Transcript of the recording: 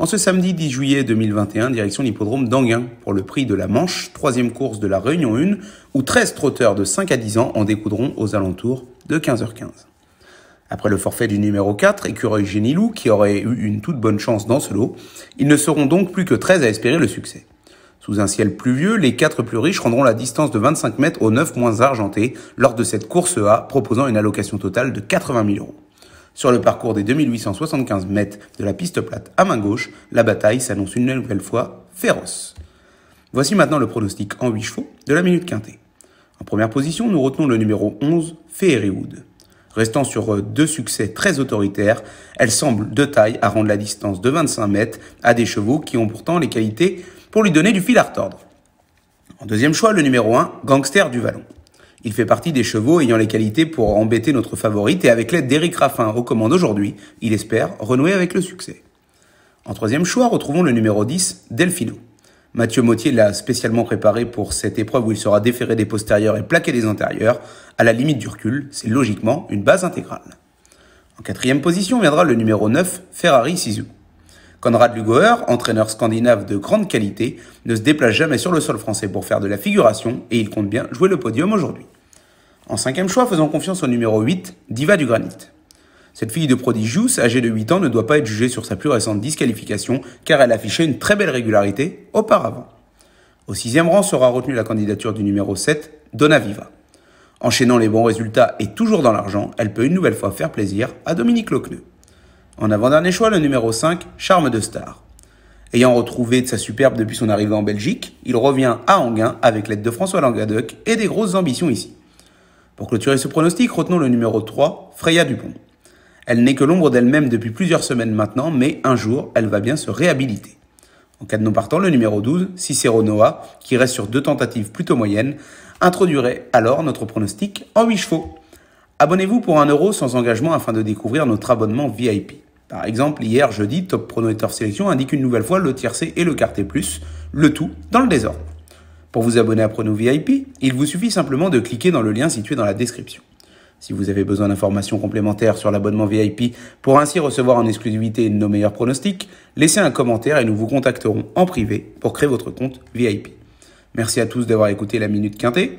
En ce samedi 10 juillet 2021, direction l'hippodrome d'Anguin pour le prix de la Manche, troisième course de la Réunion 1, où 13 trotteurs de 5 à 10 ans en découdront aux alentours de 15h15. Après le forfait du numéro 4, écureuil Génilou, qui aurait eu une toute bonne chance dans ce lot, ils ne seront donc plus que 13 à espérer le succès. Sous un ciel pluvieux, les 4 plus riches rendront la distance de 25 mètres aux 9 moins argentés lors de cette course A proposant une allocation totale de 80 000 euros. Sur le parcours des 2875 mètres de la piste plate à main gauche, la bataille s'annonce une nouvelle fois féroce. Voici maintenant le pronostic en 8 chevaux de la minute quintée. En première position, nous retenons le numéro 11, Fairywood. Restant sur euh, deux succès très autoritaires, elle semble de taille à rendre la distance de 25 mètres à des chevaux qui ont pourtant les qualités pour lui donner du fil à retordre. En deuxième choix, le numéro 1, Gangster du Vallon. Il fait partie des chevaux ayant les qualités pour embêter notre favorite et avec l'aide d'Eric Raffin aux commandes aujourd'hui, il espère renouer avec le succès. En troisième choix, retrouvons le numéro 10, Delfino. Mathieu Mottier l'a spécialement préparé pour cette épreuve où il sera déféré des postérieurs et plaqué des antérieurs. À la limite du recul, c'est logiquement une base intégrale. En quatrième position viendra le numéro 9, Ferrari Sisu. Conrad Lugauer, entraîneur scandinave de grande qualité, ne se déplace jamais sur le sol français pour faire de la figuration et il compte bien jouer le podium aujourd'hui. En cinquième choix, faisons confiance au numéro 8, Diva du Granit. Cette fille de prodigious, âgée de 8 ans, ne doit pas être jugée sur sa plus récente disqualification, car elle affichait une très belle régularité auparavant. Au sixième rang sera retenue la candidature du numéro 7, Donna Viva. Enchaînant les bons résultats et toujours dans l'argent, elle peut une nouvelle fois faire plaisir à Dominique Locneux. En avant-dernier choix, le numéro 5, Charme de Star. Ayant retrouvé de sa superbe depuis son arrivée en Belgique, il revient à Anguin avec l'aide de François Languedoc et des grosses ambitions ici. Pour clôturer ce pronostic, retenons le numéro 3, Freya Dupont. Elle n'est que l'ombre d'elle-même depuis plusieurs semaines maintenant, mais un jour, elle va bien se réhabiliter. En cas de non partant, le numéro 12, Cicero Noah, qui reste sur deux tentatives plutôt moyennes, introduirait alors notre pronostic en 8 chevaux. Abonnez-vous pour 1€ euro sans engagement afin de découvrir notre abonnement VIP. Par exemple, hier jeudi, Top Pronoteur Sélection indique une nouvelle fois le tiercé et le quartet plus, le tout dans le désordre. Pour vous abonner à Prono VIP, il vous suffit simplement de cliquer dans le lien situé dans la description. Si vous avez besoin d'informations complémentaires sur l'abonnement VIP pour ainsi recevoir en exclusivité nos meilleurs pronostics, laissez un commentaire et nous vous contacterons en privé pour créer votre compte VIP. Merci à tous d'avoir écouté la Minute Quintée.